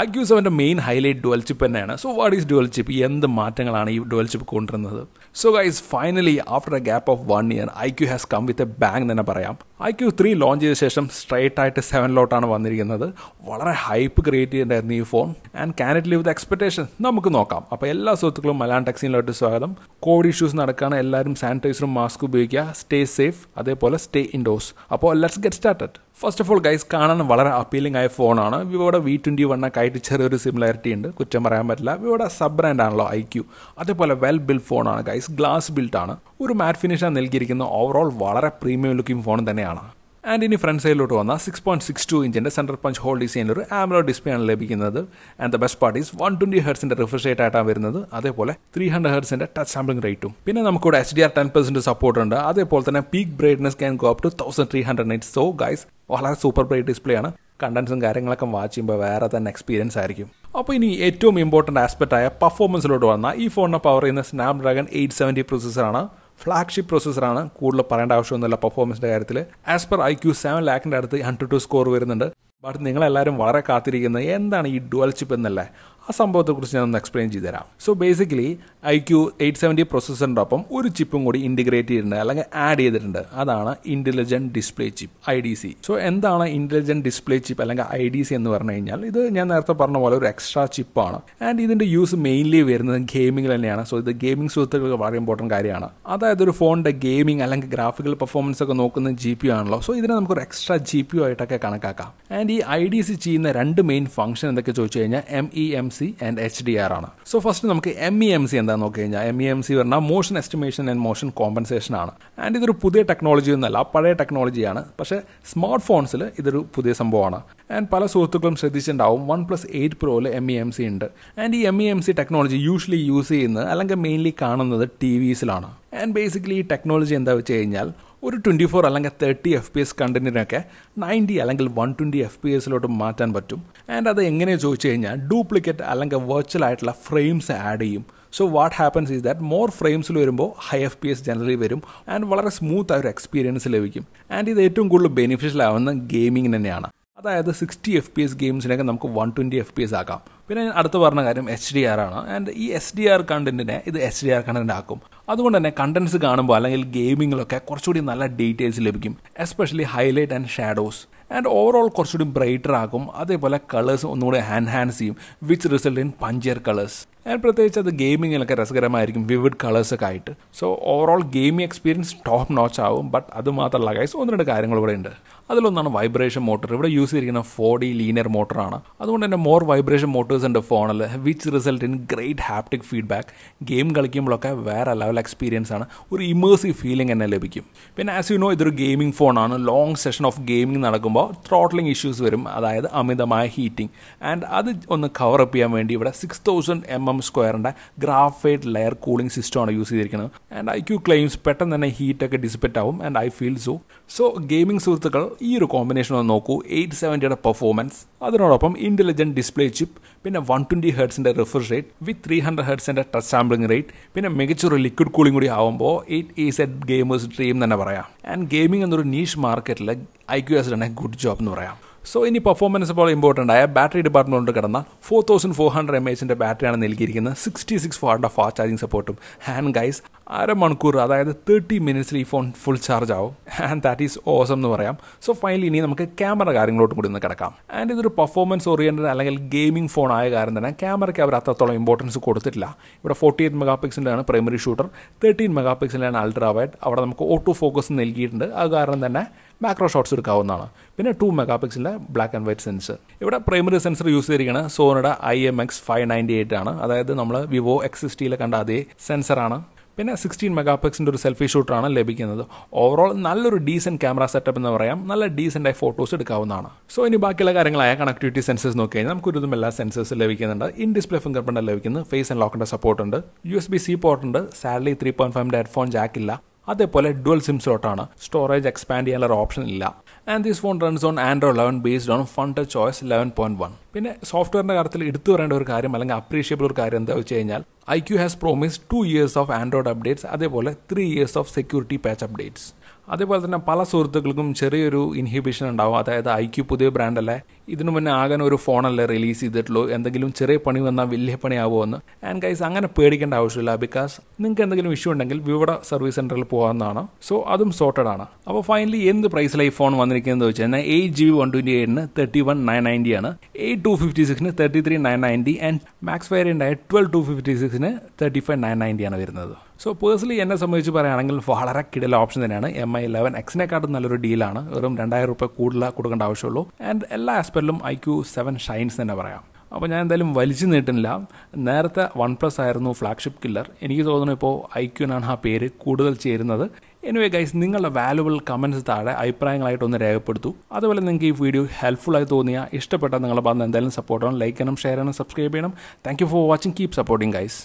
അക്യൂസവൻ്റെ main highlight dual chip തന്നെയാണ് so what is dual chip എന്ത് മാറ്റങ്ങളാണ് ഈ ഡുവൽ ചിപ്പ് കൊണ്ടുവരുന്നത് so guys finally after a gap of one year I Q has come with a bang തന്നെ പറയാം I Q three launch ചെയ്ത ശേഷം straight ആയിട്ട് സെവനിലോട്ടാണ് വന്നിരിക്കുന്നത് വളരെ ഹൈപ്പ് ക്രിയേറ്റ് ചെയ്തിട്ടുണ്ടായിരുന്നു ഈ phone and can it live the expectation നമുക്ക് നോക്കാം അപ്പോൾ എല്ലാ സുഹൃത്തുക്കളും മലയാളം ടെക്സിനിലോട്ട് സ്വാഗതം കോവിഡ് ഇഷ്യൂസ് നടക്കുകയാണ് എല്ലാവരും സാനിറ്റൈസറും മാസ്ക് ഉപയോഗിക്കുക സ്റ്റേ സേഫ് അതേപോലെ സ്റ്റേ ഇൻഡോസ് അപ്പോൾ let's get started first of all guys കാണാൻ വളരെ അപ്പീലിംഗ് ആയ ഫോണാണ് വിവോയുടെ വി ട്വൻറ്റി വണ്ണൊക്കെ ആയിട്ട് ചെറിയൊരു സിമിലാരിറ്റി ഉണ്ട് കുറ്റം പറയാൻ പറ്റില്ല വിവോയുടെ സബ് ആണല്ലോ ഐ ക്യു അതേപോലെ വെൽ ബിൽഡ് ഫോണാണ് ഗൈസ് ഗ്ലാസ് ആണ് ഒരു മാറ്റ് ഫിനിഷാണ് നൽകിയിരിക്കുന്ന ഓവറോൾ വളരെ പ്രീമിയം ലുക്കിംഗ് ഫോൺ തന്നെയാണ് ആൻഡ് ഇനി ഫ്രണ്ട് സൈഡിലോട്ട് വന്നാൽ സിക്സ് പോയിന്റ് സിക്സ് ടു ഇഞ്ചിൻ്റെ സെൻട്രൽ പഞ്ച് ഹോൾ ഡിസൈനിൽ ഒരു ആമലോ ഡിസ്പ്ലേ ആണ് ലഭിക്കുന്നത് and the best part is one twenty ഹെർസിൻ്റെ റിഫ്രഷ് റേറ്റ് ആയിട്ടാണ് വരുന്നത് അതേപോലെ ത്രീ ഹൺഡ്രഡ് ഹെർസിൻ്റെ ടച്ച് സാമ്പിളിംഗ് റേറ്റും പിന്നെ നമുക്കിവിടെ H D R ten percent support ഉണ്ട് അതേപോലെ തന്നെ peak brightness can go up to thousand three hundred nit so guys വളരെ സൂപ്പർ ബ്രൈറ്റ് ഡിസ്പ്ലേ ആണ് കണ്ടൻസും കാര്യങ്ങളൊക്കെ വാച്ച് ചെയ്യുമ്പോൾ വേറെ തന്നെ എക്സ്പീരിയൻസ് ആയിരിക്കും അപ്പോൾ ഇനി ഏറ്റവും ഇമ്പോർട്ടൻറ്റ് ആസ്പെക്റ്റ് ആയ പെർഫോമൻസിലോട്ട് വന്നാൽ ഈ ഫോണിനെ പവർ ചെയ്യുന്ന സ്നാപ്ഡ്രാഗൺ എയ്റ്റ് സെവൻറ്റി പ്രൊസസ്സറാണ് ഫ്ലാഗ്ഷിപ്പ് പ്രൊസസ്സറാണ് കൂടുതൽ പറയേണ്ട ആവശ്യമൊന്നുമില്ല പെർഫോമൻസിൻ്റെ കാര്യത്തിൽ as per I Q seven ലാക്കിൻ്റെ അടുത്ത് ഹൺഡ്രഡ് ടു സ്കോർ വരുന്നുണ്ട് ബട്ട് നിങ്ങളെല്ലാവരും വളരെ കാത്തിരിക്കുന്നത് എന്താണ് ഈ ഡുവൽ ചിപ്പ് എന്നല്ലേ ആ സംഭവത്തെക്കുറിച്ച് ഞാനൊന്ന് എക്സ്പ്ലെയിൻ ചെയ്തു തരാം so basically I Q eight seventy പ്രൊസസ്സറിനൊപ്പം ഒരു ചിപ്പും കൂടി ഇൻറ്റിഗ്രേറ്റ് ചെയ്തിട്ടുണ്ട് അല്ലെങ്കിൽ ആഡ് ചെയ്തിട്ടുണ്ട് അതാണ് intelligent display chip I D C so എന്താണ് ഇൻ്റലിജൻറ്റ് ഡിസ്പ്ലേ ചിപ്പ് അല്ലെങ്കിൽ ഐ ഡി സി എന്ന് പറഞ്ഞു കഴിഞ്ഞാൽ ഇത് ഞാൻ നേരത്തെ പറഞ്ഞ പോലെ ഒരു എക്സ്ട്രാ ചിപ്പാണ് ആൻഡ് ഇതിൻ്റെ യൂസ് മെയിൻലി വരുന്നത് ഗെയിമിംഗ് തന്നെയാണ് സോ ഇത് ഗെയിമിംഗ് സുഹൃത്തുക്കൾക്ക് വളരെ ഇമ്പോർട്ടൻറ്റ് കാര്യമാണ് അതായത് ഒരു ഫോണിൻ്റെ ഗെയിമിംഗ് അല്ലെങ്കിൽ ഗ്രാഫിക്കൽ പെർഫോമൻസ് ഒക്കെ നോക്കുന്ന ജി പി ആണല്ലോ സോ ഇതിനെ നമുക്കൊരു എക്സ്ട്രാ ജി പി ആയിട്ടൊക്കെ കണക്കാക്കാം ആൻഡ് ഈ ഐ ഡി സി ചെയ്യുന്ന രണ്ട് മെയിൻ ഫംഗ്ഷൻ എന്തൊക്കെ ചോദിച്ചു കഴിഞ്ഞാൽ M E M C and H D R ആണ് സോ ഫസ്റ്റ് നമുക്ക് M E e M C എന്താണെന്ന് നോക്കി കഴിഞ്ഞാൽ എം ഇ എം സി പറഞ്ഞാൽ motion estimation and motion compensation ആണ് ആൻഡ് ഇതൊരു പുതിയ ടെക്നോളജി ഒന്നല്ല പഴയ ടെക്നോളജിയാണ് പക്ഷേ സ്മാർട്ട് ഫോൺസിൽ ഇതൊരു പുതിയ സംഭവമാണ് ആൻഡ് പല സുഹൃത്തുക്കളും ശ്രദ്ധിച്ചിട്ടുണ്ടാവും വൺ പ്ലസ് എയ്റ്റ് പ്രോയിൽ എം ഇ എം സി ഉണ്ട് ആൻഡ് ഈ M E M C technology usually use ചെയ്യുന്നത് അല്ലെങ്കിൽ മെയിൻലി കാണുന്നത് ടി വിസിലാണ് ആൻഡ് ബേസിക്കലി ഈ ടെക്നോളജി എന്താ വെച്ച് കഴിഞ്ഞാൽ ഒരു ട്വൻറ്റി ഫോർ അല്ലെങ്കിൽ തേർട്ടി എഫ് പി എസ് കണ്ടൻറ്റിനൊക്കെ നയൻറ്റി അല്ലെങ്കിൽ വൺ ട്വൻറ്റി എഫ് പി എസിലോട്ട് മാറ്റാൻ പറ്റും ആൻഡ് അത് എങ്ങനെ ചോദിച്ചു കഴിഞ്ഞാൽ ഡ്യൂപ്ലിക്കേറ്റ് അല്ലെങ്കിൽ വെർച്വൽ ആയിട്ടുള്ള ഫ്രെയിംസ് ആഡ് ചെയ്യും so what happens is that more ഫ്രെയിംസിൽ വരുമ്പോൾ high F P S generally വരും ആൻഡ് വളരെ സ്മൂത്ത് ആയ ഒരു എക്സ്പീരിയൻസ് ലഭിക്കും ആൻഡ് ഇത് ഏറ്റവും കൂടുതൽ ബെനിഫിഷ്യൽ ആവുന്ന ഗെയിമിംഗ് തന്നെയാണ് അതായത് സിക്സ്റ്റി എഫ് പി എസ് ഗെയിംസിനൊക്കെ നമുക്ക് one twenty F P S ആക്കാം പിന്നെ ഞാൻ അടുത്ത് പറഞ്ഞ കാര്യം എച്ച് ഡി ആർ ആണ് ആൻഡ് ഈ എസ് ഡി ആർ കണ്ടന്റിനെ ഇത് എച്ച് ഡി ആർ കണ്ടൻറ്റ് ആക്കും അതുകൊണ്ട് തന്നെ കണ്ടന്റ്സ് കാണുമ്പോൾ അല്ലെങ്കിൽ ഗെയിമിങ്ങിലൊക്കെ കുറച്ചുകൂടി നല്ല ഡീറ്റെയിൽസ് ലഭിക്കും especially highlight and shadows and overall കുറച്ചുകൂടി ബ്രൈറ്റർ ആക്കും അതേപോലെ കളേഴ്സ് ഒന്നുകൂടി ഹാൻഹാൻസ് ചെയ്യും which result in punchier colours ഞാൻ പ്രത്യേകിച്ച് അത് ഗെയിമിങ്ങിലൊക്കെ രസകരമായിരിക്കും വിവിഡ് കളേഴ്സൊക്കെ ആയിട്ട് so overall gaming experience top notch ആവും ബട്ട് അത് മാത്രമല്ല ഗൈസ് ഒന്ന് രണ്ട് കാര്യങ്ങൾ ഇവിടെ ഉണ്ട് അതിലൊന്നാണ് വൈബ്രേഷൻ മോട്ടർ ഇവിടെ യൂസ് ചെയ്തിരിക്കുന്ന ഫോർ ഡി ലീനിയർ മോട്ടറാണ് അതുകൊണ്ട് തന്നെ മോർ വൈബ്രേഷൻ മോട്ടേഴ്സ് ഉണ്ട് ഫോണിൽ which result in great haptic feedback game കളിക്കുമ്പോഴൊക്കെ വേറെ ലെവൽ എക്സ്പീരിയൻസ് ആണ് ഒരു ഇമേഴ്സീവ് ഫീലിംഗ് തന്നെ ലഭിക്കും പിന്നെ ആസ് യു നോ ഇതൊരു ഗെയിമിംഗ് ഫോണാണ് ലോങ് സെഷൻ ഓഫ് ഗെയിമിംഗ് നടക്കുമ്പോൾ ത്രോട്ട്ലിംഗ് ഇഷ്യൂസ് വരും അതായത് അമിതമായ ഹീറ്റിംഗ് ആൻഡ് അത് ഒന്ന് കവർ അപ്പ് ചെയ്യാൻ വേണ്ടി ഇവിടെ സിക്സ് തൗസൻഡ് എം എം സ്ക്വയറിൻ്റെ ഗ്രാഫൈറ്റ് ലെയർ കൂളിംഗ് സിസ്റ്റമാണ് യൂസ് ചെയ്തിരിക്കുന്നത് ആൻഡ് ഐ ക്യു ക്ലെയിംസ് പെട്ടെന്ന് തന്നെ ഹീറ്റൊക്കെ ഡിസിപ്പറ്റ് ആവും and I feel so so gaming സുഹൃത്തുക്കൾ ഈ ഒരു കോമ്പിനേഷൻ ഒന്ന് നോക്കൂ എയ്റ്റ് സെവൻറ്റിയുടെ പെർഫോമൻസ് അതിനോടൊപ്പം ഇൻ്റലിജൻറ്റ് ഡിസ്പ്ലേ ചിപ്പ് പിന്നെ വൺ ട്വൻറ്റി ഹെർട്സിൻ്റെ refresh rate with three hundred ഹെർട്സിൻ്റെ ടച്ച് സാമ്പിളിംഗ് റേറ്റ് പിന്നെ മികച്ചൊരു ലിക്വിഡ് കൂളിംഗ് കൂടി ആവുമ്പോൾ it is a gamers dream തന്നെ പറയാം ആൻഡ് ഗെയിമിംഗ് എന്നൊരു നീഷ് മാർക്കറ്റിൽ I Q has done a good job എന്ന് പറയാം സോ ഇനി പെർഫോമൻസ് പോലെ ഇമ്പോർട്ടൻ്റ് ആയ ബാറ്ററി ഡിപ്പാർട്ട്മെൻറ്റ് കിടന്ന four thousand four hundred M എച്ചിൻ്റെ ബാറ്ററിയാണ് നൽകിയിരിക്കുന്നത് സിക്സ്റ്റി സിക്സ് വാട്ടിൻ്റെ ഫാസ്റ്റ് ചാർജിങ് സപ്പോർട്ടും ഹാൻഡ് ഗൈസ് അര മണിക്കൂർ അതായത് തേർട്ടി മിനിറ്റ്സിൽ ഈ ഫോൺ ഫുൾ ചാർജ് ആവും ആൻഡ് ദാറ്റ് ഈസ് ഓസം എന്ന് പറയാം സോ ഫൈനലി ഇനി നമുക്ക് ക്യാമറ കാര്യങ്ങളോട്ട് കൂടി ഒന്ന് കിടക്കാം ആൻഡ് ഇതൊരു പെർഫോമൻസ് ഓറിയൻറ്റഡ് അല്ലെങ്കിൽ ഗെയിമിംഗ് ഫോൺ ആയ കാരണം തന്നെ ക്യാമറയ്ക്ക് അവർ അത്രത്തോളം ഇമ്പോർട്ടൻസ് കൊടുത്തിട്ടില്ല ഇവിടെ ഫോർട്ടി എയ്റ്റ് മെഗാ പിക്സലിലാണ് പ്രൈമറി ഷൂട്ടർ തേർട്ടീൻ മെഗാ പിക്സലിലാണ് അൾട്രാ വൈഡ് അവിടെ നമുക്ക് ഓട്ടോ ഫോക്കസ് നൽകിയിട്ടുണ്ട് അത് കാരണം തന്നെ മാക്രോ ഷോട്ട്സ് എടുക്കാവുന്നതാണ് പിന്നെ ടു മെഗാ പിക്സലിലെ ബ്ലാക്ക് ആൻഡ് വൈറ്റ് സെൻസർ ഇവിടെ പ്രൈമറി സെൻസർ യൂസ് ചെയ്തിരിക്കുന്ന സോണിയുടെ I M X five ninety eight ആണ് അതായത് നമ്മൾ വിവോ എക്സ് സിക്സ്റ്റിയിലെ കണ്ട അതേ സെൻസറാണ് പിന്നെ സിക്സ്റ്റീൻ മെഗാ പിക്സിൻ്റെ ഒരു സെൽഫി ഷൂട്ടറാണ് ലഭിക്കുന്നത് ഓവറോൾ നല്ലൊരു ഡീസൻറ്റ് ക്യാമറ സെറ്റപ്പ് എന്ന് പറയാം നല്ല ഡീസൻ്റായി ഫോട്ടോസ് എടുക്കാവുന്നതാണ് സോ ഇനി ബാക്കിയുള്ള കാര്യങ്ങളായ കണക്ടിവിറ്റി സെൻസേഴ്സ് നോക്കി കഴിഞ്ഞാൽ നമുക്ക് ഒരുതും എല്ലാ സെൻസേഴ്സ് ലഭിക്കുന്നുണ്ട് ഇൻ ഡിസ്പ്ലേ ഫിംഗർ പ്രിൻ്റ് ലഭിക്കുന്നത് ഫേസ് ആൻഡ് ലോക്കിൻ്റെ സപ്പോർട്ട് ഉണ്ട് യു എസ് ബി സി പോർട്ടുണ്ട് സാലറി ത്രീ പോയിൻറ്റ് ഫൈവിൻ്റെ ഹെഡ്ഫോൺ ജാക്കില്ല അതേപോലെ ഡുവൽ സിം സ്ലോട്ടാണ് സ്റ്റോറേജ് എക്സ്പാൻഡ് ചെയ്യാനുള്ള ഓപ്ഷൻ ഇല്ല and this phone runs on Android eleven based on Funtouch OS eleven point one പിന്നെ സോഫ്റ്റ്വെയറിന്റെ കാര്യത്തിൽ എടുത്തു പറയേണ്ട ഒരു കാര്യം അല്ലെങ്കിൽ അപ്രീഷിയബിൾ ഒരു കാര്യം എന്താ വെച്ച് കഴിഞ്ഞാൽ I Q has promise two years of Android updates അതേപോലെ three years of security patch updates അതേപോലെ തന്നെ പല സുഹൃത്തുക്കൾക്കും ചെറിയൊരു ഇൻഹിബിഷൻ ഉണ്ടാവും അതായത് ഐ ക്യു പുതിയ ബ്രാൻഡല്ലേ ഇതിനു മുന്നേ ആകാൻ ഒരു ഫോണല്ലേ റിലീസ് ചെയ്തിട്ടുള്ളൂ എന്തെങ്കിലും ചെറിയ പണി വന്നാൽ വലിയ എന്ന് ആൻഡ് ഗൈസ് അങ്ങനെ പേടിക്കേണ്ട ആവശ്യമില്ല ബിക്കോസ് നിങ്ങൾക്ക് എന്തെങ്കിലും ഇഷ്യൂ ഉണ്ടെങ്കിൽ വിവിധ സർവീസ് സെൻറ്ററിൽ പോകാവുന്നതാണ് സോ അതും സോർട്ടഡ് ആണ് അപ്പോൾ ഫൈനലി എന്ത് പ്രൈസിലെ ഈ ഫോൺ വന്നിരിക്കുന്നത് വെച്ച് കഴിഞ്ഞാൽ eight G B one twenty എയ്റ്റിന് തേർട്ടി വൺ നയൻ നയൻറ്റി ആണ് എയ്റ്റ് ടു ഫിഫ്റ്റി സിക്സിന് thirty three nine ninety and max വേരിയൻ്റായ ട്വൽവ് ടു ഫിഫ്റ്റി സിക്സിന് തേർട്ടി ഫൈവ് നയൻ നയൻറ്റി ആണ് വരുന്നത് സോ പേഴ്സണലി എന്നെ സംബന്ധിച്ച് പറയുകയാണെങ്കിൽ വളരെ കിടൽ ഓപ്ഷൻ തന്നെയാണ് എം ഐ ഇലവൻ എക്സിനെക്കാട്ടും നല്ലൊരു ഡീലാണ് വെറും രണ്ടായിരം റുപ്യ കൂടുതൽ കൊടുക്കേണ്ട ആവശ്യമുള്ളൂ ആൻഡ് എല്ലാ ആസ്പെക്റ്റിലും ഐ ക്യു സെവൻ ഷൈൻസ് തന്നെ പറയാം അപ്പോൾ ഞാൻ എന്തായാലും വലിച്ചു നീട്ടുന്നില്ല നേരത്തെ വൺ പ്ലസ് ആയിരുന്നു ഫ്ലാഗ്ഷിപ്പ് കില്ലർ എനിക്ക് തോന്നുന്നു ഇപ്പോൾ ഐ ഐക്യുനാണ് ആ പേര് കൂടുതൽ ചേരുന്നത് എനിവേ ഗൈസ് നിങ്ങളുടെ വാലുബിൾ കമൻസ് താഴെ അഭിപ്രായങ്ങളായിട്ടൊന്ന് രേഖപ്പെടുത്തു അതുപോലെ നിങ്ങൾക്ക് ഈ വീഡിയോ ആയി തോന്നിയ ഇഷ്ടപ്പെട്ട നിങ്ങളുടെ ഭാഗത്ത് എന്തായാലും സപ്പോർട്ട് ചെയ്യണം ലൈക്ക് ചെയ്യണം ഷെയർ ചെയ്യണം സബ്സ്ക്രൈബ് ചെയ്യണം thank you for watching keep supporting guys